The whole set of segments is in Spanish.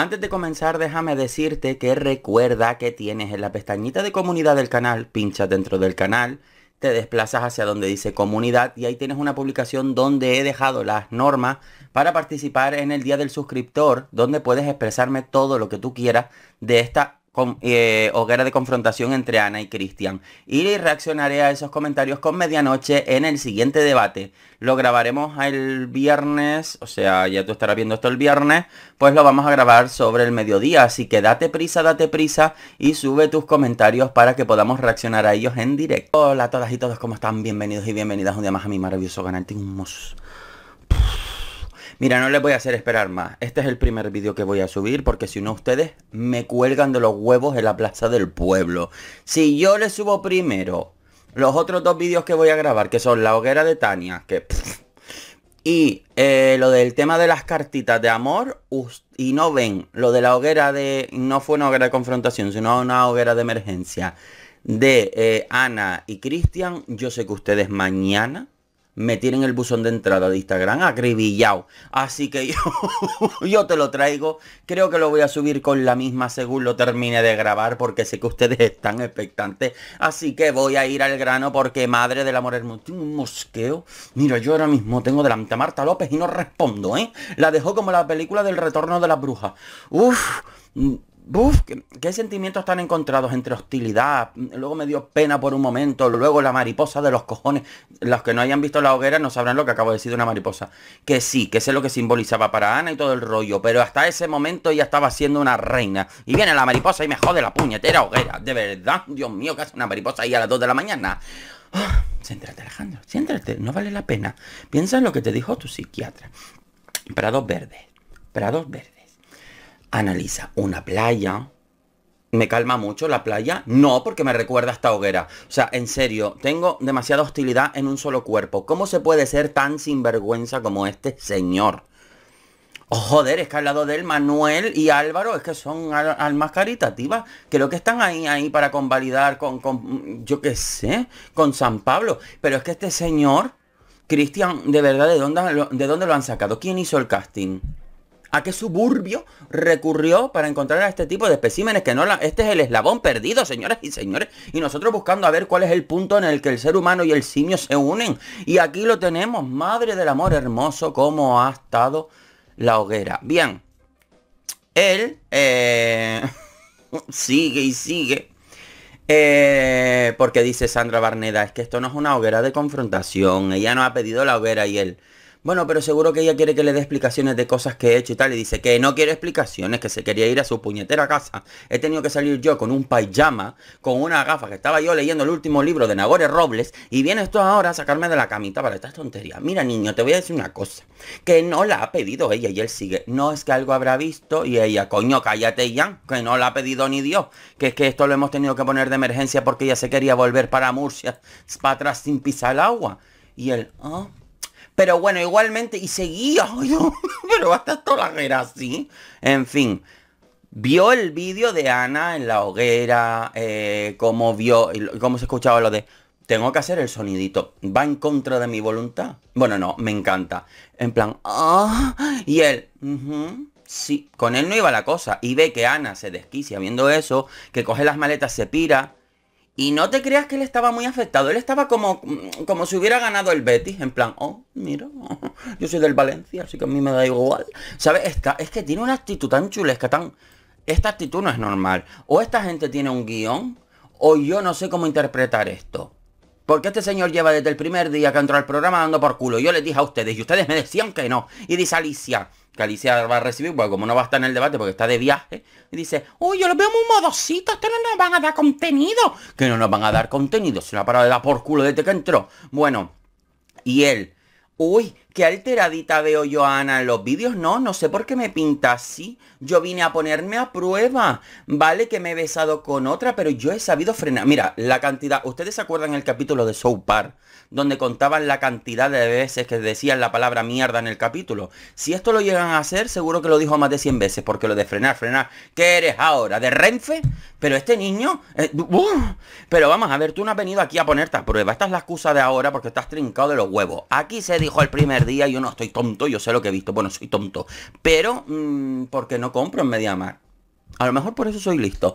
Antes de comenzar déjame decirte que recuerda que tienes en la pestañita de comunidad del canal, pinchas dentro del canal, te desplazas hacia donde dice comunidad y ahí tienes una publicación donde he dejado las normas para participar en el día del suscriptor, donde puedes expresarme todo lo que tú quieras de esta eh, hoguera de confrontación entre Ana y Cristian. Y reaccionaré a esos comentarios con medianoche en el siguiente debate. Lo grabaremos el viernes, o sea, ya tú estarás viendo esto el viernes, pues lo vamos a grabar sobre el mediodía. Así que date prisa, date prisa y sube tus comentarios para que podamos reaccionar a ellos en directo. Hola a todas y todos, ¿cómo están? Bienvenidos y bienvenidas un día más a mi maravilloso canal. Tengo Mira, no les voy a hacer esperar más. Este es el primer vídeo que voy a subir porque si no ustedes me cuelgan de los huevos en la plaza del pueblo. Si yo les subo primero los otros dos vídeos que voy a grabar, que son la hoguera de Tania, que... y eh, lo del tema de las cartitas de amor, y no ven lo de la hoguera de... No fue una hoguera de confrontación, sino una hoguera de emergencia de eh, Ana y Cristian, yo sé que ustedes mañana me tienen el buzón de entrada de Instagram acribillado. Así que yo, yo te lo traigo. Creo que lo voy a subir con la misma según lo termine de grabar porque sé que ustedes están expectantes. Así que voy a ir al grano porque madre del amor hermoso. un mosqueo. Mira, yo ahora mismo tengo delante a Marta López y no respondo, ¿eh? La dejó como la película del retorno de las brujas. Uf. Buf, qué, sentimientos tan encontrados entre hostilidad, luego me dio pena por un momento, luego la mariposa de los cojones. Los que no hayan visto la hoguera no sabrán lo que acabo de decir de una mariposa. Que sí, que sé lo que simbolizaba para Ana y todo el rollo, pero hasta ese momento ella estaba siendo una reina. Y viene la mariposa y me jode la puñetera hoguera, de verdad. Dios mío, que hace una mariposa ahí a las 2 de la mañana. Ah, siéntate, Alejandro, siéntate, no vale la pena. Piensa en lo que te dijo tu psiquiatra. Prados verdes, prados verdes analiza una playa. ¿Me calma mucho la playa? No, porque me recuerda a esta hoguera. O sea, en serio, tengo demasiada hostilidad en un solo cuerpo. ¿Cómo se puede ser tan sinvergüenza como este señor? o oh, joder, es que al lado de él Manuel y Álvaro es que son almas caritativas. Creo que están ahí, ahí para convalidar con, yo qué sé, con San Pablo. Pero es que este señor, Cristian, de verdad, ¿de dónde, ¿de dónde lo han sacado? ¿Quién hizo el casting? ¿A qué suburbio recurrió para encontrar a este tipo de especímenes? Que no este es el eslabón perdido, señoras y señores. Y nosotros buscando a ver cuál es el punto en el que el ser humano y el simio se unen. Y aquí lo tenemos, madre del amor hermoso, cómo ha estado la hoguera. Bien, él eh, sigue y sigue. Eh, porque dice Sandra Barneda, es que esto no es una hoguera de confrontación. Ella no ha pedido la hoguera y él bueno, pero seguro que ella quiere que le dé explicaciones de cosas que he hecho y tal. Y dice que no quiere explicaciones, que se quería ir a su puñetera casa. He tenido que salir yo con un pijama, con una gafa, que estaba yo leyendo el último libro de Nagore Robles. Y viene esto ahora a sacarme de la camita para estas tonterías. Mira, niño, te voy a decir una cosa. Que no la ha pedido ella y él sigue. No es que algo habrá visto y ella, coño, cállate, ya Que no la ha pedido ni Dios. Que es que esto lo hemos tenido que poner de emergencia porque ella se quería volver para Murcia, para atrás sin pisar el agua. Y él, pero bueno, igualmente, y seguía, pero hasta a toda la así. En fin, vio el vídeo de Ana en la hoguera, como eh, cómo vio, cómo se escuchaba lo de, tengo que hacer el sonidito, va en contra de mi voluntad. Bueno, no, me encanta. En plan, ah", y él, sí, con él no iba la cosa. Y ve que Ana se desquicia viendo eso, que coge las maletas, se pira, y no te creas que él estaba muy afectado. Él estaba como, como si hubiera ganado el Betis. En plan, oh, mira, yo soy del Valencia, así que a mí me da igual. ¿Sabes? es que tiene una actitud tan chulesca, tan... Esta actitud no es normal. O esta gente tiene un guión, o yo no sé cómo interpretar esto. Porque este señor lleva desde el primer día que entró al programa dando por culo. Yo les dije a ustedes y ustedes me decían que no. Y dice Alicia, que Alicia va a recibir, bueno como no va a estar en el debate porque está de viaje, y dice, uy, yo lo veo muy modosito. esto no nos van a dar contenido. Que no nos van a dar contenido, se la parado de dar por culo desde que entró. Bueno, y él, uy, Qué alteradita veo yo a Ana en los vídeos. No, no sé por qué me pinta así. Yo vine a ponerme a prueba. Vale que me he besado con otra, pero yo he sabido frenar. Mira, la cantidad... ¿Ustedes se acuerdan el capítulo de Soap Park? Donde contaban la cantidad de veces que decían la palabra mierda en el capítulo. Si esto lo llegan a hacer, seguro que lo dijo más de 100 veces. Porque lo de frenar, frenar... ¿Qué eres ahora? ¿De Renfe? Pero este niño... Eh, ¡uh! pero vamos, a ver, tú no has venido aquí a ponerte a prueba. Esta es la excusa de ahora porque estás trincado de los huevos. Aquí se dijo el primer día, yo no estoy tonto, yo sé lo que he visto, bueno, soy tonto. Pero, mm, porque no compro en mar A lo mejor por eso soy listo.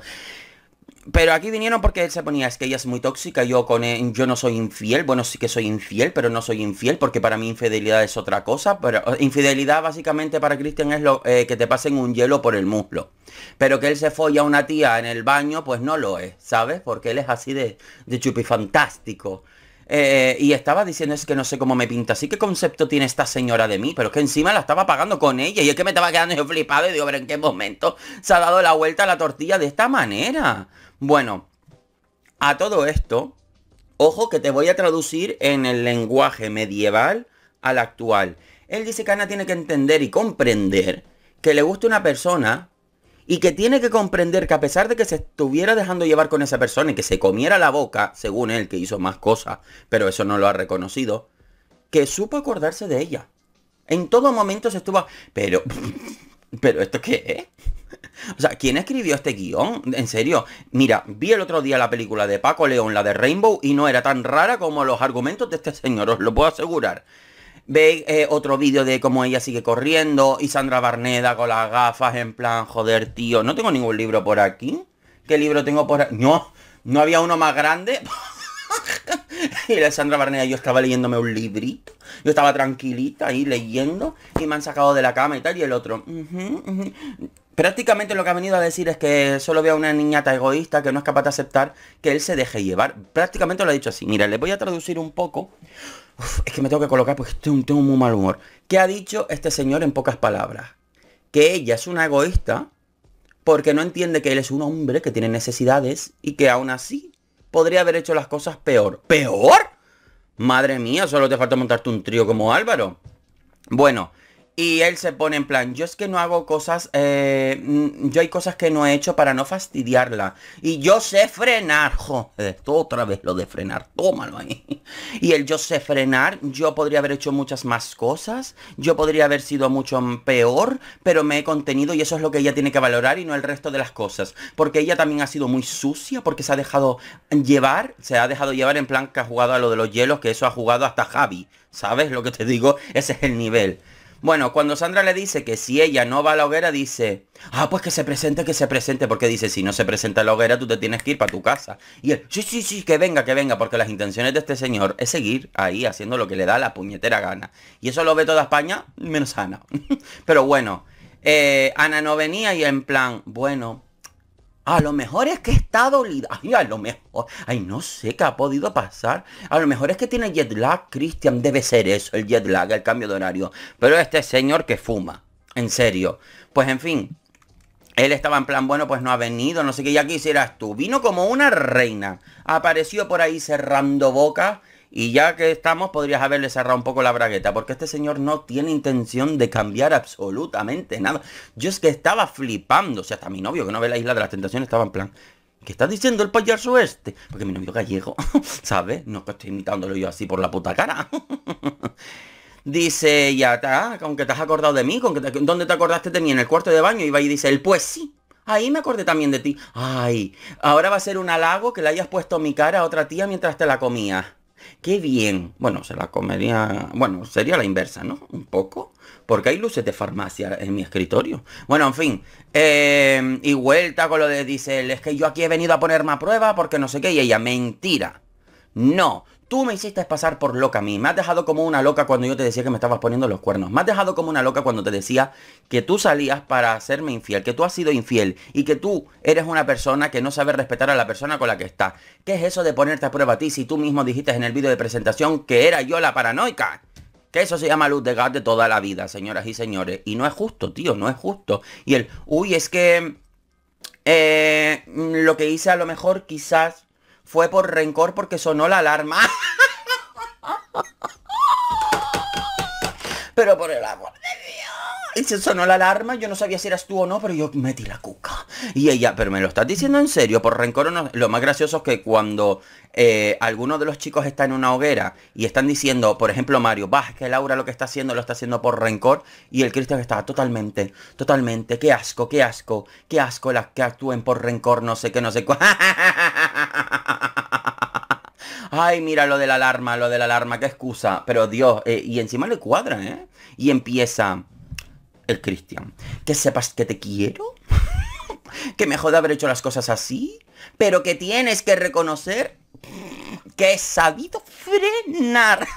Pero aquí vinieron porque él se ponía, es que ella es muy tóxica, yo con él, e-, yo no soy infiel, bueno, sí que soy infiel, pero no soy infiel porque para mí infidelidad es otra cosa, pero eh, infidelidad básicamente para Cristian es lo eh, que te pasen un hielo por el muslo. Pero que él se folla a una tía en el baño, pues no lo es, ¿sabes? Porque él es así de, de chupifantástico. fantástico. Eh, y estaba diciendo, es que no sé cómo me pinta, así qué concepto tiene esta señora de mí, pero es que encima la estaba pagando con ella y es que me estaba quedando yo flipado y digo, pero en qué momento se ha dado la vuelta a la tortilla de esta manera. Bueno, a todo esto, ojo que te voy a traducir en el lenguaje medieval al actual. Él dice que Ana tiene que entender y comprender que le gusta una persona y que tiene que comprender que a pesar de que se estuviera dejando llevar con esa persona y que se comiera la boca, según él que hizo más cosas, pero eso no lo ha reconocido, que supo acordarse de ella. En todo momento se estuvo... Pero... ¿Pero esto qué es? O sea, ¿quién escribió este guión? En serio, mira, vi el otro día la película de Paco León, la de Rainbow, y no era tan rara como los argumentos de este señor, os lo puedo asegurar. Veis eh, otro vídeo de cómo ella sigue corriendo y Sandra Barneda con las gafas en plan, joder, tío, no tengo ningún libro por aquí. ¿Qué libro tengo por aquí? No, no había uno más grande. y la Sandra Barneda, yo estaba leyéndome un librito. Yo estaba tranquilita ahí leyendo y me han sacado de la cama y tal. Y el otro, prácticamente lo que ha venido a decir es que solo veo a una niñata egoísta que no es capaz de aceptar que él se deje llevar. Prácticamente lo ha dicho así. Mira, le voy a traducir un poco es que me tengo que colocar porque tengo, tengo muy mal humor. ¿Qué ha dicho este señor en pocas palabras? Que ella es una egoísta porque no entiende que él es un hombre que tiene necesidades y que aún así podría haber hecho las cosas peor. ¿Peor? Madre mía, solo te falta montarte un trío como Álvaro. Bueno, y él se pone en plan, yo es que no hago cosas, eh, mm, yo hay cosas que no he hecho para no fastidiarla. Y yo sé frenar, joder, otra vez lo de frenar, tómalo ahí. Y el yo sé frenar, yo podría haber hecho muchas más cosas, yo podría haber sido mucho peor, pero me he contenido y eso es lo que ella tiene que valorar y no el resto de las cosas. Porque ella también ha sido muy sucia, porque se ha dejado llevar, se ha dejado llevar en plan que ha jugado a lo de los hielos, que eso ha jugado hasta Javi. ¿Sabes lo que te digo? Ese es el nivel. Bueno, cuando Sandra le dice que si ella no va a la hoguera, dice, ah, pues que se presente, que se presente, porque dice, si no se presenta a la hoguera, tú te tienes que ir para tu casa. Y él, sí, sí, sí, que venga, que venga, porque las intenciones de este señor es seguir ahí haciendo lo que le da la puñetera gana. Y eso lo ve toda España, menos Ana. Pero bueno, eh, Ana no venía y en plan, bueno, a lo mejor es que está dolida Ay, a lo mejor. Ay, no sé qué ha podido pasar. A lo mejor es que tiene jet lag, Christian. Debe ser eso, el jet lag, el cambio de horario. Pero este señor que fuma. En serio. Pues en fin. Él estaba en plan, bueno, pues no ha venido, no sé qué, ya quisieras tú. Vino como una reina. Apareció por ahí cerrando boca y ya que estamos, podrías haberle cerrado un poco la bragueta, porque este señor no tiene intención de cambiar absolutamente nada. Yo es que estaba flipando, o sea, hasta mi novio que no ve la Isla de las Tentaciones estaba en plan, ¿qué está diciendo el payaso este? Porque mi novio gallego, ¿sabes? No que estoy imitándolo yo así por la puta cara. dice, ya está, aunque te has acordado de mí, ¿dónde te acordaste de mí? En el cuarto de baño. Y va y dice, el pues sí, Ahí me acordé también de ti. Ay, ahora va a ser un halago que le hayas puesto mi cara a otra tía mientras te la comía. ¡Qué bien! Bueno, se la comería... Bueno, sería la inversa, ¿no? Un poco. Porque hay luces de farmacia en mi escritorio. Bueno, en fin. Eh, y vuelta con lo de Diesel, Es que yo aquí he venido a poner más prueba porque no sé qué. Y ella, mentira. No, Tú me hiciste pasar por loca a mí. Me has dejado como una loca cuando yo te decía que me estabas poniendo los cuernos. Me has dejado como una loca cuando te decía que tú salías para hacerme infiel, que tú has sido infiel y que tú eres una persona que no sabe respetar a la persona con la que está. ¿Qué es eso de ponerte a prueba a ti si tú mismo dijiste en el vídeo de presentación que era yo la paranoica? Que eso se llama luz de gas de toda la vida, señoras y señores. Y no es justo, tío, no es justo. Y el, uy, es que eh, lo que hice a lo mejor quizás fue por rencor porque sonó la alarma. Pero por el amor de Dios. Y se sonó la alarma, yo no sabía si eras tú o no, pero yo metí la cuca. Y ella, pero me lo estás diciendo en serio, por rencor o no. Lo más gracioso es que cuando eh, alguno de los chicos está en una hoguera y están diciendo, por ejemplo, Mario, vas, que Laura lo que está haciendo lo está haciendo por rencor. Y el Cristian está totalmente, totalmente, qué asco, qué asco, qué asco las que actúen por rencor, no sé qué, no sé cuál. ay, mira lo de la alarma, lo de la alarma, qué excusa. Pero Dios, eh, y encima le cuadra, ¿eh? Y empieza el Cristian, que sepas que te quiero, que me jode haber hecho las cosas así, pero que tienes que reconocer que he sabido frenar.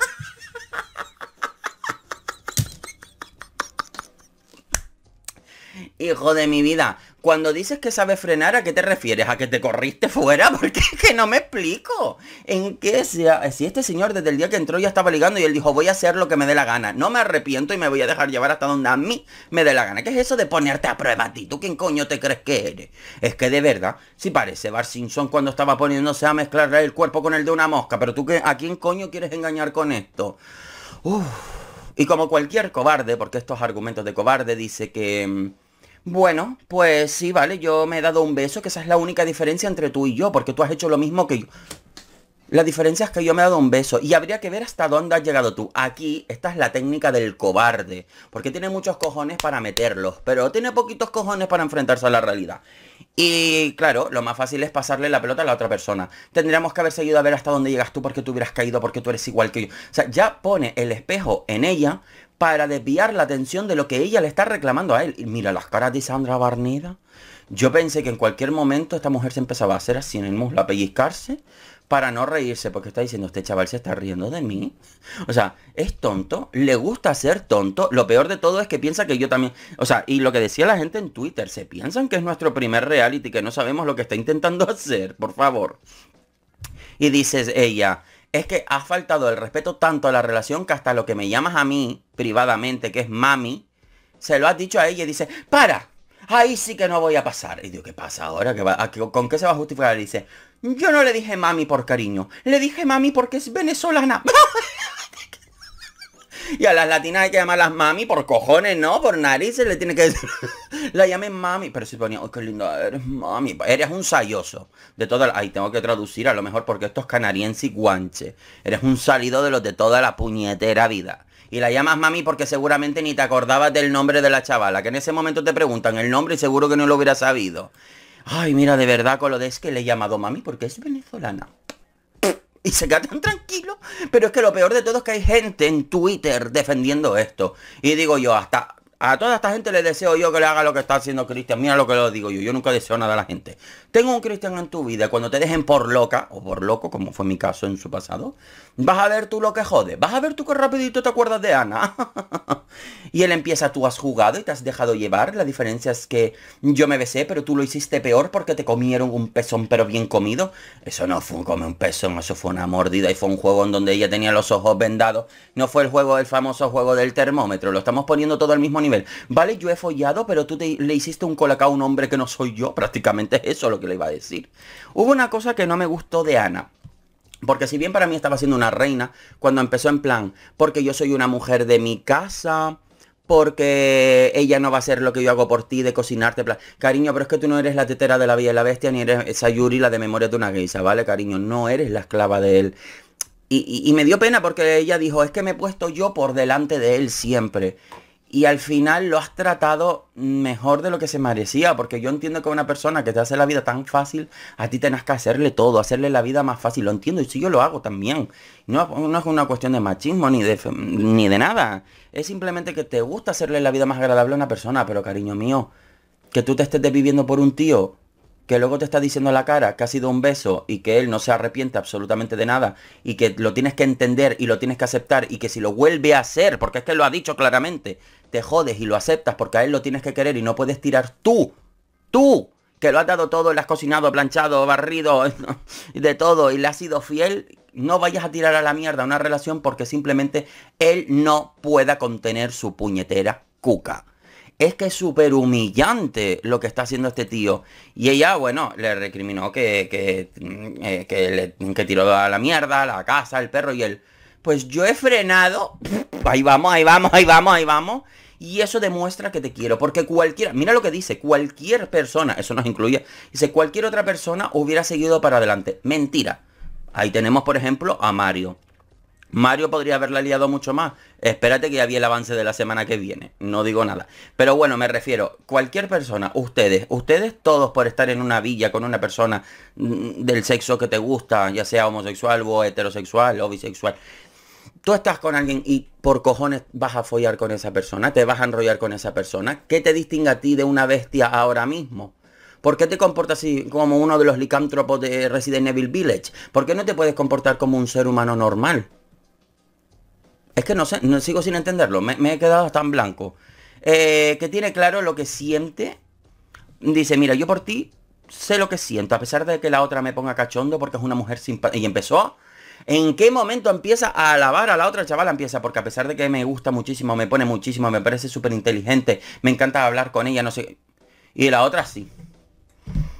Hijo de mi vida, cuando dices que sabes frenar, ¿a qué te refieres? ¿A que te corriste fuera? Porque es que no me explico. ¿En qué sea? Si este señor desde el día que entró ya estaba ligando y él dijo, voy a hacer lo que me dé la gana. No me arrepiento y me voy a dejar llevar hasta donde a mí me dé la gana. ¿Qué es eso de ponerte a prueba a ti? ¿Tú quién coño te crees que eres? Es que de verdad, si sí parece Bar cuando estaba poniéndose a mezclar el cuerpo con el de una mosca. Pero tú, qué, ¿a quién coño quieres engañar con esto? Y como cualquier cobarde, porque estos argumentos de cobarde dice que... Mm, bueno, pues sí, vale, yo me he dado un beso, que esa es la única diferencia entre tú y yo, porque tú has hecho lo mismo que yo. La diferencia es que yo me he dado un beso y habría que ver hasta dónde has llegado tú. Aquí, esta es la técnica del cobarde, porque tiene muchos cojones para meterlos, pero tiene poquitos cojones para enfrentarse a la realidad. Y claro, lo más fácil es pasarle la pelota a la otra persona. Tendríamos que haber seguido a ver hasta dónde llegas tú porque tú hubieras caído, porque tú eres igual que yo. O sea, ya pone el espejo en ella para desviar la atención de lo que ella le está reclamando a él. Y mira las caras de Sandra Barnida Yo pensé que en cualquier momento esta mujer se empezaba a hacer así en el muslo, a pellizcarse, para no reírse, porque está diciendo, este chaval se está riendo de mí. O sea, es tonto, le gusta ser tonto. Lo peor de todo es que piensa que yo también... O sea, y lo que decía la gente en Twitter, se piensan que es nuestro primer reality, que no sabemos lo que está intentando hacer, por favor. Y dices ella, es que ha faltado el respeto tanto a la relación que hasta lo que me llamas a mí privadamente, que es mami, se lo has dicho a ella y dice, para, ahí sí que no voy a pasar. Y digo, ¿qué pasa ahora? va? ¿Con qué se va a justificar? Y dice, yo no le dije mami por cariño, le dije mami porque es venezolana. Y a las latinas hay que llamarlas mami por cojones, ¿no? Por narices le tiene que decir. la llamen mami. Pero si ponía, ay, oh, qué lindo eres, mami. Eres un sayoso. De toda la... Ay, tengo que traducir a lo mejor porque esto es canariense y guanche. Eres un salido de los de toda la puñetera vida. Y la llamas mami porque seguramente ni te acordabas del nombre de la chavala. Que en ese momento te preguntan el nombre y seguro que no lo hubiera sabido. Ay, mira, de verdad, con lo de es que le he llamado mami porque es venezolana y se queda tan tranquilo. Pero es que lo peor de todo es que hay gente en Twitter defendiendo esto. Y digo yo, hasta a toda esta gente le deseo yo que le haga lo que está haciendo Cristian. Mira lo que lo digo yo. Yo nunca deseo nada a la gente. Tengo un Cristian en tu vida. Cuando te dejen por loca o por loco, como fue mi caso en su pasado, vas a ver tú lo que jode. Vas a ver tú que rapidito te acuerdas de Ana. y él empieza, tú has jugado y te has dejado llevar. La diferencia es que yo me besé, pero tú lo hiciste peor porque te comieron un pezón, pero bien comido. Eso no fue come un pezón, eso fue una mordida y fue un juego en donde ella tenía los ojos vendados. No fue el juego, el famoso juego del termómetro. Lo estamos poniendo todo al mismo nivel Vale, yo he follado, pero tú te, le hiciste un colacao a un hombre que no soy yo. Prácticamente es eso lo que le iba a decir. Hubo una cosa que no me gustó de Ana. Porque si bien para mí estaba siendo una reina, cuando empezó en plan, porque yo soy una mujer de mi casa, porque ella no va a hacer lo que yo hago por ti de cocinarte. Cariño, pero es que tú no eres la tetera de la vida y la Bestia, ni eres esa Yuri, la de memoria de una guisa ¿vale, cariño? No eres la esclava de él. Y, y me dio pena porque ella dijo, es que me he puesto yo por delante de él siempre y al final lo has tratado mejor de lo que se merecía, porque yo entiendo que una persona que te hace la vida tan fácil, a ti tenés que hacerle todo, hacerle la vida más fácil, lo entiendo, y si yo lo hago también. No, no es una cuestión de machismo ni de, ni de nada, es simplemente que te gusta hacerle la vida más agradable a una persona, pero cariño mío, que tú te estés viviendo por un tío que luego te está diciendo la cara que ha sido un beso y que él no se arrepiente absolutamente de nada y que lo tienes que entender y lo tienes que aceptar y que si lo vuelve a hacer, porque es que lo ha dicho claramente, te jodes y lo aceptas porque a él lo tienes que querer y no puedes tirar tú, tú, que lo has dado todo, le has cocinado, planchado, barrido, de todo y le has sido fiel, no vayas a tirar a la mierda una relación porque simplemente él no pueda contener su puñetera cuca es que es súper humillante lo que está haciendo este tío. Y ella, bueno, le recriminó que, que, mm, eh, tiró a la mierda, la casa, el perro y él. Pues yo he frenado. Ahí vamos, ahí vamos, ahí vamos, ahí vamos. Y eso demuestra que te quiero. Porque cualquiera, mira lo que dice, cualquier persona, eso nos incluye, dice, cualquier otra persona hubiera seguido para adelante. Mentira. Ahí tenemos, por ejemplo, a Mario. Mario podría haberla liado mucho más. Espérate que ya vi el avance de la semana que viene. No digo nada. Pero bueno, me refiero, cualquier persona, ustedes, ustedes todos por estar en una villa con una persona mm, del sexo que te gusta, ya sea homosexual o heterosexual o bisexual, tú estás con alguien y por cojones vas a follar con esa persona, te vas a enrollar con esa persona, ¿qué te distingue a ti de una bestia ahora mismo? ¿Por qué te comportas así como uno de los licántropos de Resident Evil Village? ¿Por qué no te puedes comportar como un ser humano normal? Es que no sé, no sigo sin entenderlo. Me, he quedado tan blanco. Eh, que tiene claro lo que siente. Dice, mira, yo por ti sé lo que siento, a pesar de que la otra me ponga cachondo porque es una mujer sin Y empezó. ¿En qué momento empieza a alabar a la otra chavala? Empieza, porque a pesar de que me gusta muchísimo, me pone muchísimo, me parece súper inteligente, me encanta hablar con ella, no sé. Y la otra sí.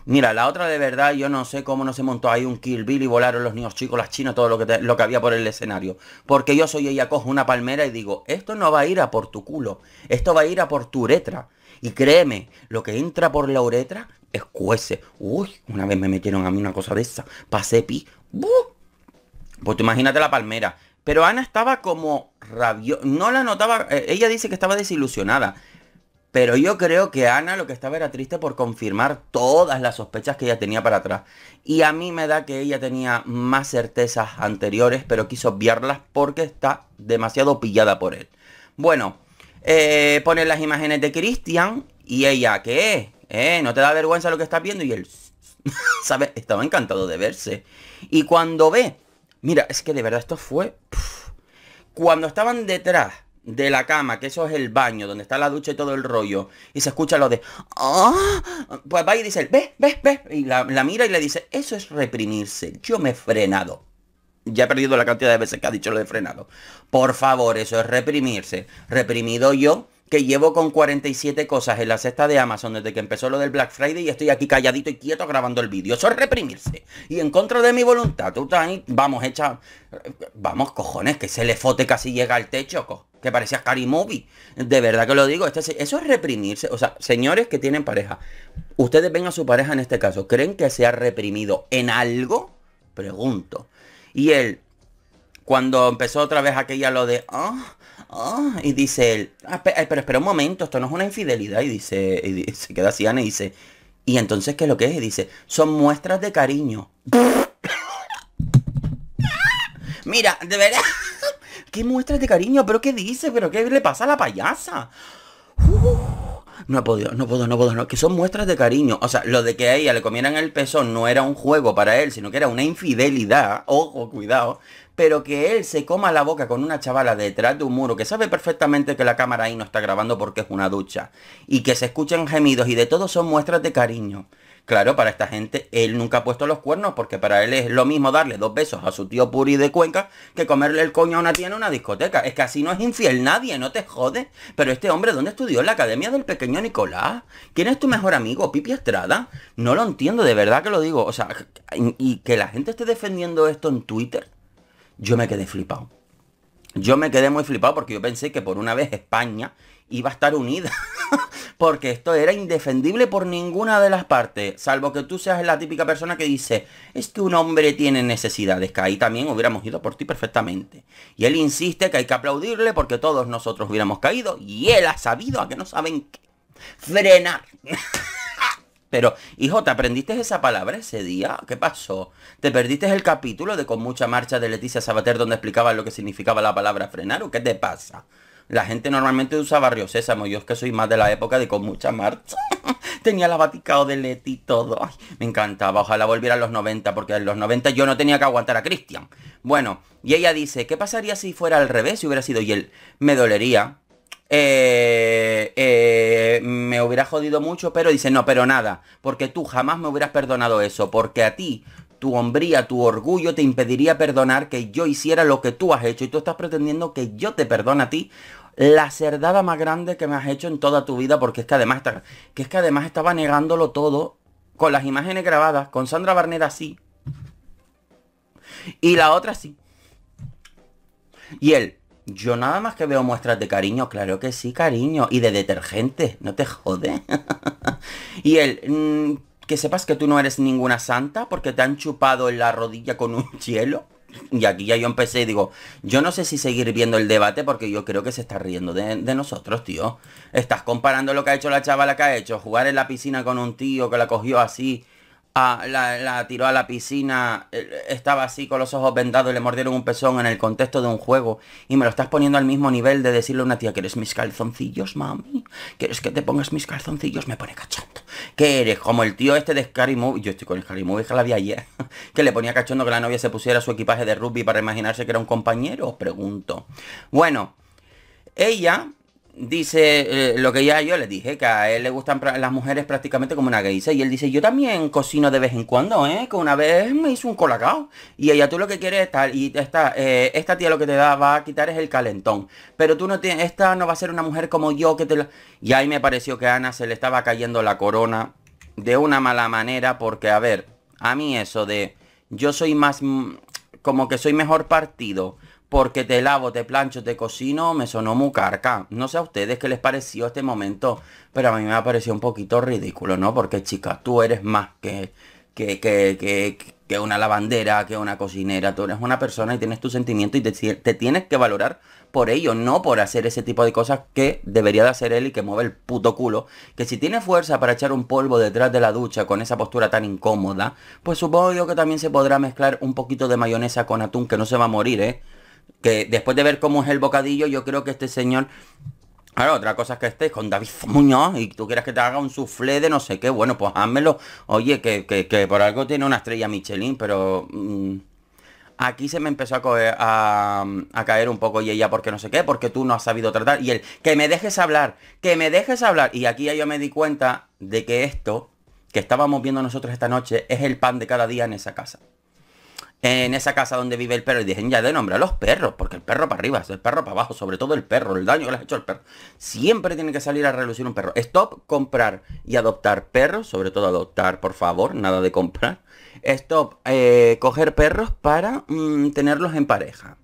Mira, la otra de verdad, yo no sé cómo no se montó ahí un Kill Bill y volaron los niños chicos, las chinas, todo lo que, lo que había por el escenario. Porque yo soy ella, cojo una palmera y digo, esto no va a ir a por tu culo, esto va a ir a por tu uretra. Y créeme, lo que entra por la uretra es cuece. Uy, una vez me metieron a mí una cosa de esa. Pasé pi. Pues imagínate la palmera. Pero Ana estaba como rabiosa. No la notaba. Eh, ella dice que estaba desilusionada. Pero yo creo que Ana lo que estaba era triste por confirmar todas las sospechas que ella tenía para atrás. Y a mí me da que ella tenía más certezas anteriores, pero quiso obviarlas porque está demasiado pillada por él. Bueno, eh, pone las imágenes de Christian y ella, ¿qué? ¿Eh? ¿No te da vergüenza lo que estás viendo? Y él, ¿sabes? Estaba encantado de verse. Y cuando ve, mira, es que de verdad esto fue... cuando estaban detrás de la cama, que eso es el baño, donde está la ducha y todo el rollo, y se escucha lo de, ah", pues va y dice, ve, ve, ve, y la, la mira y le dice, eso es reprimirse, yo me he frenado. Ya he perdido la cantidad de veces que ha dicho lo de frenado. Por favor, eso es reprimirse. Reprimido yo, que llevo con 47 cosas en la cesta de Amazon desde que empezó lo del Black Friday y estoy aquí calladito y quieto grabando el vídeo. Eso es reprimirse. Y en contra de mi voluntad, tú vamos, hecha. Vamos, cojones, que se le fote casi llega al techo, que parecía Cari Movie. De verdad que lo digo. Este eso es reprimirse. O sea, señores que tienen pareja, ustedes ven a su pareja en este caso, ¿creen que se ha reprimido en algo? Pregunto. Y él, cuando empezó otra vez aquella lo de, ah, ah", y dice él, ah, pero espera un momento, esto no es una infidelidad. Y dice, se queda así Ana y dice, ¿y entonces qué es lo que es? Y dice, son muestras de cariño. Mira, de verdad, ¿qué muestras de cariño? ¿Pero qué dice? ¿Pero qué le pasa a la payasa? Uh, no ha podido, no puedo, no puedo, no, que son muestras de cariño. O sea, lo de que a ella le comieran el pezón no era un juego para él, sino que era una infidelidad. Ojo, cuidado pero que él se coma la boca con una chavala detrás de un muro que sabe perfectamente que la cámara ahí no está grabando porque es una ducha, y que se escuchen gemidos y de todo son muestras de cariño. Claro, para esta gente él nunca ha puesto los cuernos porque para él es lo mismo darle dos besos a su tío Puri de Cuenca que comerle el coño a una tía en una discoteca. Es que así no es infiel nadie, no te jode Pero este hombre, ¿dónde estudió? ¿En la academia del pequeño Nicolás? ¿Quién es tu mejor amigo? ¿Pipi Estrada? No lo entiendo, de verdad que lo digo. O sea, y que la gente esté defendiendo esto en Twitter yo me quedé flipado. Yo me quedé muy flipado porque yo pensé que por una vez España iba a estar unida. porque esto era indefendible por ninguna de las partes. Salvo que tú seas la típica persona que dice, es que un hombre tiene necesidades. Que ahí también hubiéramos ido por ti perfectamente. Y él insiste que hay que aplaudirle porque todos nosotros hubiéramos caído. Y él ha sabido a que no saben Frenar. Pero, hijo, ¿te aprendiste esa palabra ese día? ¿Qué pasó? ¿Te perdiste el capítulo de Con mucha marcha de Leticia Sabater donde explicaba lo que significaba la palabra frenar? ¿O qué te pasa? La gente normalmente usa barrio sésamo. Yo es que soy más de la época de Con mucha marcha. tenía la vaticado de Leti y todo. me encantaba. Ojalá volviera a los 90, porque en los 90 yo no tenía que aguantar a Cristian. Bueno, y ella dice, ¿qué pasaría si fuera al revés? Si hubiera sido y él, me dolería eh, eh, me hubiera jodido mucho, pero dice, no, pero nada, porque tú jamás me hubieras perdonado eso, porque a ti tu hombría, tu orgullo te impediría perdonar que yo hiciera lo que tú has hecho y tú estás pretendiendo que yo te perdone a ti la cerdada más grande que me has hecho en toda tu vida porque es que además está, que es que además estaba negándolo todo con las imágenes grabadas con Sandra Barnera así y la otra así y él yo nada más que veo muestras de cariño, claro que sí, cariño. Y de detergente, no te jode. y él, mm, que sepas que tú no eres ninguna santa porque te han chupado en la rodilla con un cielo Y aquí ya yo empecé y digo, yo no sé si seguir viendo el debate porque yo creo que se está riendo de, de, nosotros, tío. Estás comparando lo que ha hecho la chavala que ha hecho, jugar en la piscina con un tío que la cogió así Ah, la, tiró a la piscina, eh, estaba así con los ojos vendados, le mordieron un pezón en el contexto de un juego y me lo estás poniendo al mismo nivel de decirle a una tía, eres mis calzoncillos, mami? ¿Quieres que te pongas mis calzoncillos? Me pone cachondo. ¿Qué eres? Como el tío este de Scary yo estoy con el Scary Movie que la vi ayer, que le ponía cachondo que la novia se pusiera su equipaje de rugby para imaginarse que era un compañero, os pregunto. Bueno, ella dice eh, lo que ya yo le dije, que a él le gustan las mujeres prácticamente como una geisa. Y él dice, yo también cocino de vez en cuando, ¿eh? Que una vez me hizo un colacao. Y ella tú lo que quieres estar Y esta, eh, esta tía lo que te da, va a quitar es el calentón. Pero tú no tienes, esta no va a ser una mujer como yo que te Y ahí me pareció que a Ana se le estaba cayendo la corona de una mala manera. Porque, a ver, a mí eso de yo soy más, mm, como que soy mejor partido porque te lavo, te plancho, te cocino, me sonó muy carca. No sé a ustedes qué les pareció este momento, pero a mí me ha parecido un poquito ridículo, ¿no? Porque chica, tú eres más que, que, que, que, una lavandera, que una cocinera, tú eres una persona y tienes tu sentimiento y te, te, tienes que valorar por ello, no por hacer ese tipo de cosas que debería de hacer él y que mueve el puto culo. Que si tiene fuerza para echar un polvo detrás de la ducha con esa postura tan incómoda, pues supongo yo que también se podrá mezclar un poquito de mayonesa con atún que no se va a morir, ¿eh? que después de ver cómo es el bocadillo, yo creo que este señor ahora otra cosa es que estés con David Muñoz y tú quieras que te haga un suflé de no sé qué, bueno, pues házmelo. Oye, que, que, por algo tiene una estrella Michelin, pero mm, aquí se me empezó a, a, caer un poco y ella porque no sé qué, porque tú no has sabido tratar. Y el que me dejes hablar, que me dejes hablar. Y aquí ya yo me di cuenta de que esto que estábamos viendo nosotros esta noche es el pan de cada día en esa casa en esa casa donde vive el perro y dicen, ya de nombre a los perros, porque el perro para arriba, el perro para abajo, sobre todo el perro, el daño que le ha hecho al perro. Siempre tiene que salir a relucir un perro. Stop comprar y adoptar perros, sobre todo adoptar, por favor, nada de comprar. Stop eh, coger perros para mm, tenerlos en pareja.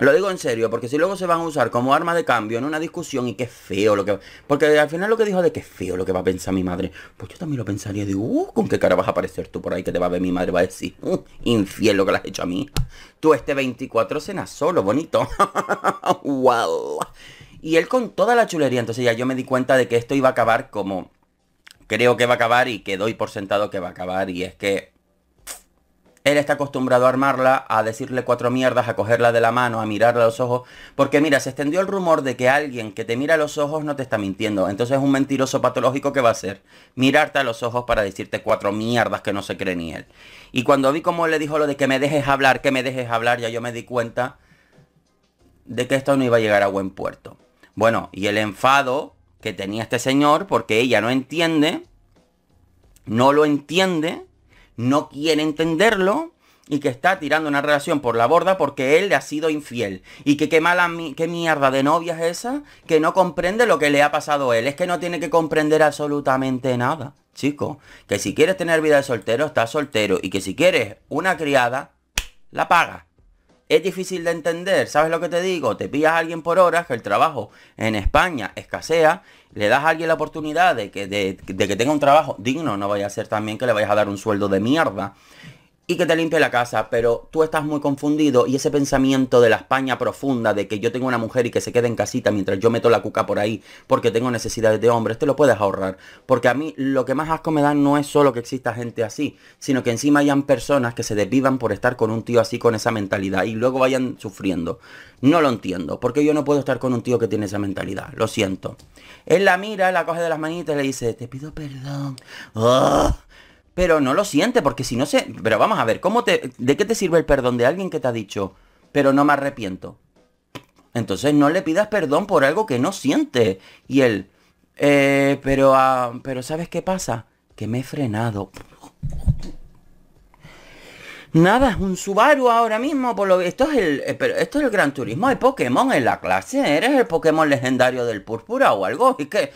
Lo digo en serio, porque si luego se van a usar como arma de cambio en una discusión y qué feo lo que... Porque al final lo que dijo de qué feo lo que va a pensar mi madre. Pues yo también lo pensaría, de... uh, ¿con qué cara vas a aparecer tú por ahí que te va a ver mi madre? Va a decir, uh, infiel lo que le has hecho a mí. Tú este 24 cenas solo, bonito. wow. Y él con toda la chulería, entonces ya yo me di cuenta de que esto iba a acabar como... Creo que va a acabar y que doy por sentado que va a acabar y es que él está acostumbrado a armarla, a decirle cuatro mierdas, a cogerla de la mano, a mirarla a los ojos. Porque mira, se extendió el rumor de que alguien que te mira a los ojos no te está mintiendo. Entonces es un mentiroso patológico que va a ser Mirarte a los ojos para decirte cuatro mierdas que no se cree ni él. Y cuando vi cómo le dijo lo de que me dejes hablar, que me dejes hablar, ya yo me di cuenta de que esto no iba a llegar a buen puerto. Bueno, y el enfado que tenía este señor porque ella no entiende, no lo entiende no quiere entenderlo y que está tirando una relación por la borda porque él le ha sido infiel. Y que qué mala qué mierda de novia es esa que no comprende lo que le ha pasado a él. Es que no tiene que comprender absolutamente nada, chico. Que si quieres tener vida de soltero, está soltero. Y que si quieres una criada, la paga es difícil de entender. ¿Sabes lo que te digo? Te pillas a alguien por horas, que el trabajo en España escasea, le das a alguien la oportunidad de que, de, que tenga un trabajo digno, no vaya a ser también que le vayas a dar un sueldo de mierda y que te limpie la casa, pero tú estás muy confundido y ese pensamiento de la España profunda de que yo tengo una mujer y que se quede en casita mientras yo meto la cuca por ahí porque tengo necesidades de hombres, te lo puedes ahorrar. Porque a mí lo que más asco me da no es solo que exista gente así, sino que encima hayan personas que se desvivan por estar con un tío así con esa mentalidad y luego vayan sufriendo. No lo entiendo, porque yo no puedo estar con un tío que tiene esa mentalidad, lo siento. Él la mira, la coge de las manitas y le dice, te pido perdón. ¡Ah! pero no lo siente, porque si no se... Pero vamos a ver, ¿cómo te... ¿de qué te sirve el perdón de alguien que te ha dicho, pero no me arrepiento? Entonces no le pidas perdón por algo que no siente. Y él, eh, pero, ah, pero ¿sabes qué pasa? Que me he frenado. Nada, es un Subaru ahora mismo, por lo esto es el eh, pero esto es el Gran Turismo, hay Pokémon en la clase, eres el Pokémon legendario del Púrpura o algo, y que,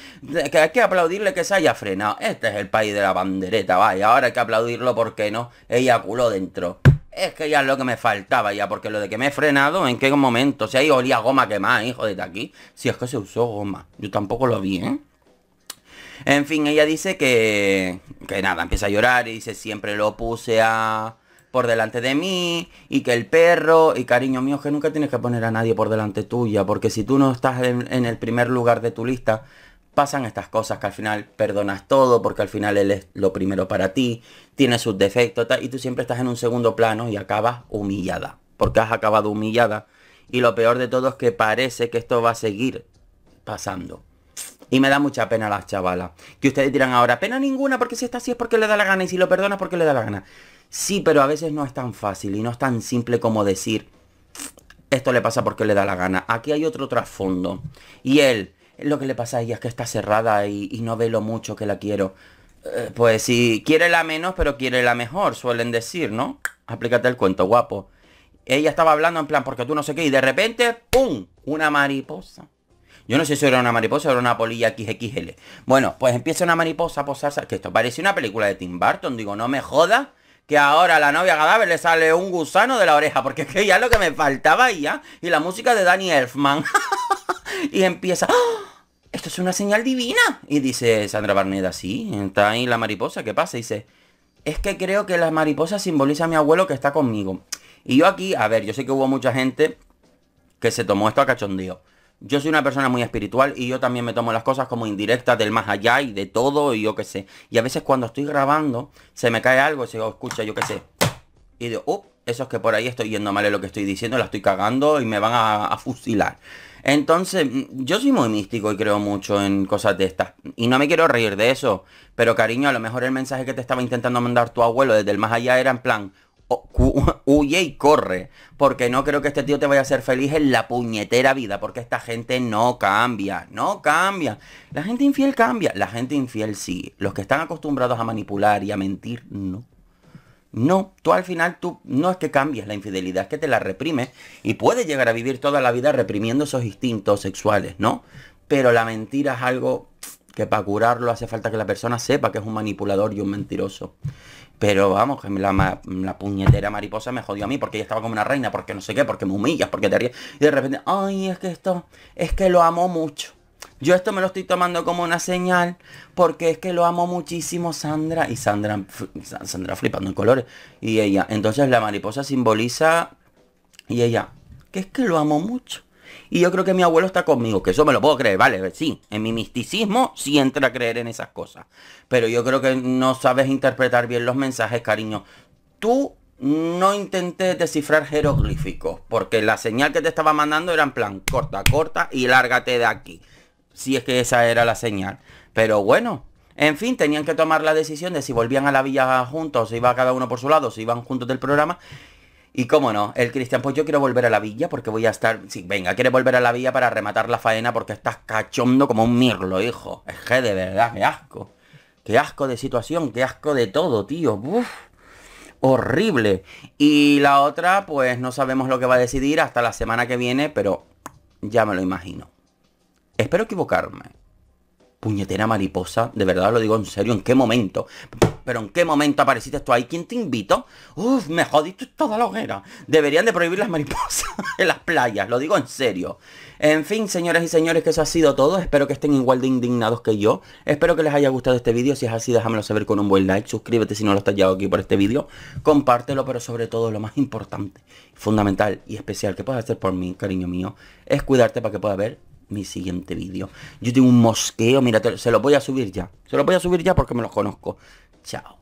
que hay que aplaudirle que se haya frenado. Este es el país de la bandereta, vaya, ahora hay que aplaudirlo porque no, ella culó dentro. Es que ya es lo que me faltaba ya, porque lo de que me he frenado, ¿en qué momento? Si ahí olía goma que más, hijo de aquí. Si es que se usó goma. Yo tampoco lo vi, ¿eh? En fin, ella dice que... Que nada, empieza a llorar y dice, siempre lo puse a por delante de mí y que el perro y cariño mío que nunca tienes que poner a nadie por delante tuya porque si tú no estás en, el primer lugar de tu lista pasan estas cosas que al final perdonas todo porque al final él es lo primero para ti tiene sus defectos y tú siempre estás en un segundo plano y acabas humillada porque has acabado humillada y lo peor de todo es que parece que esto va a seguir pasando y me da mucha pena las chavalas. Que ustedes dirán ahora, pena ninguna, porque si está así es porque le da la gana. Y si lo perdona, porque le da la gana. Sí, pero a veces no es tan fácil y no es tan simple como decir, esto le pasa porque le da la gana. Aquí hay otro trasfondo. Y él, lo que le pasa a ella es que está cerrada y, no ve lo mucho que la quiero. Eh, pues sí, quiere la menos, pero quiere la mejor, suelen decir, ¿no? Aplícate el cuento, guapo. Ella estaba hablando en plan, porque tú no sé qué, y de repente, ¡pum! Una mariposa. Yo no sé si era una mariposa o era una polilla XXL. Bueno, pues empieza una mariposa a posarse. Que esto parece una película de Tim Burton. Digo, no me jodas que ahora a la novia cadáver le sale un gusano de la oreja, porque es que ya lo que me faltaba ya, ¿ah? y la música de Danny Elfman. y empieza, ¡Ah! esto es una señal divina. Y dice Sandra Barneda, sí, está ahí la mariposa, ¿qué pasa? dice, es que creo que la mariposa simboliza a mi abuelo que está conmigo. Y yo aquí, a ver, yo sé que hubo mucha gente que se tomó esto a cachondeo. Yo soy una persona muy espiritual y yo también me tomo las cosas como indirectas del más allá y de todo y yo qué sé. Y a veces cuando estoy grabando se me cae algo, se escucha yo qué sé. Y digo, oh, eso es que por ahí estoy yendo mal en lo que estoy diciendo, la estoy cagando y me van a fusilar. Entonces, mm, yo soy muy místico y creo mucho en cosas de estas. Y no me quiero reír de eso. Pero cariño, a lo mejor el mensaje que te estaba intentando mandar tu abuelo desde el más allá era en plan, huye y corre, porque no creo que este tío te vaya a hacer feliz en la puñetera vida, porque esta gente no cambia, no cambia. La gente infiel cambia, la gente infiel sí. Los que están acostumbrados a manipular y a mentir, no. No, tú al final tú no es que cambies la infidelidad, es que te la reprimes y puedes llegar a vivir toda la vida reprimiendo esos instintos sexuales, ¿no? Pero la mentira es algo que para curarlo hace falta que la persona sepa que es un manipulador y un mentiroso. Pero vamos, que la, la, puñetera mariposa me jodió a mí porque ella estaba como una reina, porque no sé qué, porque me humillas, porque te ríes. Y de repente, ay, es que esto, es que lo amo mucho. Yo esto me lo estoy tomando como una señal porque es que lo amo muchísimo, Sandra. Y Sandra, Sandra flipando en colores. Y ella, entonces la mariposa simboliza... Y ella, que es que lo amo mucho. Y yo creo que mi abuelo está conmigo, que eso me lo puedo creer, vale, sí, en mi misticismo sí entra a creer en esas cosas. Pero yo creo que no sabes interpretar bien los mensajes, cariño. Tú no intentes descifrar jeroglíficos, porque la señal que te estaba mandando era en plan, corta, corta y lárgate de aquí. Si es que esa era la señal. Pero bueno, en fin, tenían que tomar la decisión de si volvían a la villa juntos, o si iba cada uno por su lado, si iban juntos del programa. Y cómo no, el Cristian, pues yo quiero volver a la villa porque voy a estar. venga, quiere volver a la villa para rematar la faena porque estás cachondo como un mirlo, hijo. Es que de verdad, qué asco. Qué asco de situación, qué asco de todo, tío. horrible. Y la otra, pues no sabemos lo que va a decidir hasta la semana que viene, pero ya me lo imagino. Espero equivocarme puñetera mariposa, de verdad lo digo en serio, ¿en qué momento? ¿Pero en qué momento apareciste tú ahí? ¿Quién te invito? Uf, me jodiste toda la hoguera. Deberían de prohibir las mariposas en las playas, lo digo en serio. En fin, señoras y señores, que eso ha sido todo. Espero que estén igual de indignados que yo. Espero que les haya gustado este vídeo. Si es así, déjamelo saber con un buen like. Suscríbete si no lo has tallado aquí por este vídeo. Compártelo, pero sobre todo lo más importante, fundamental y especial que puedes hacer por mí, cariño mío, es cuidarte para que pueda ver mi siguiente vídeo. Yo tengo un mosqueo, mira, se lo voy a subir ya. Se lo voy a subir ya porque me los conozco. Chao.